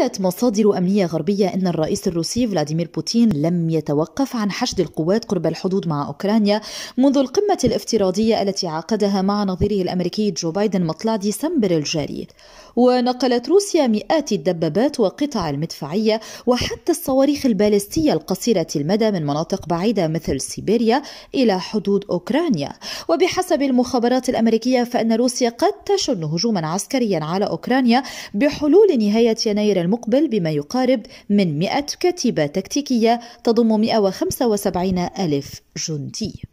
قالت مصادر أمنية غربية أن الرئيس الروسي فلاديمير بوتين لم يتوقف عن حشد القوات قرب الحدود مع أوكرانيا منذ القمة الافتراضية التي عقدها مع نظيره الأمريكي جو بايدن مطلع ديسمبر الجاري ونقلت روسيا مئات الدبابات وقطع المدفعية وحتى الصواريخ البالستية القصيرة المدى من مناطق بعيدة مثل سيبيريا إلى حدود أوكرانيا وبحسب المخابرات الأمريكية فإن روسيا قد تشن هجوما عسكريا على أوكرانيا بحلول نهاية يناير المقبل بما يقارب من 100 كتيبة تكتيكية تضم 175 ألف جندي